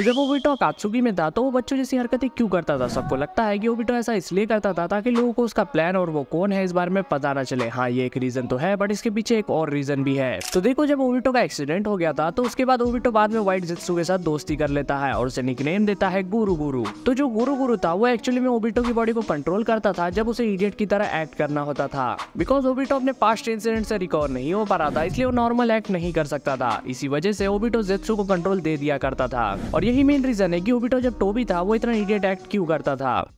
तो जब वो बिटो में था तो वो बच्चों जैसी हरकतें क्यों करता था सबको लगता है कि वो ऐसा इसलिए करता था ताकि लोगों को उसका प्लान और वो कौन है इस बारे में पता ना चले हाँ ये एक रीजन तो है बट इसके पीछे एक और रीजन भी है तो देखो जब ओबिटो का एक्सीडेंट हो गया था तो उसके बाद ओबिटो बाद में व्हाइट जित्सु के साथ दोस्ती कर लेता है और उसे निकनेम देता है गुरु गुरु तो जो गुरु गुरु था वो एक्चुअली में ओबिटो की बॉडी को कंट्रोल करता था जब उसे इडियट की तरह एक्ट करना होता था बिकॉज ओबिटो अपने पास्ट इंसिडेंट से रिकॉर्ड नहीं हो पा रहा था इसलिए वो नॉर्मल एक्ट नहीं कर सकता था इसी वजह से ओबिटो जित्सु को कंट्रोल दे दिया करता था और यही मेन रीज़न है कि ओबिटो जब टोबी था वो इतना इडियट एक्ट क्यों करता था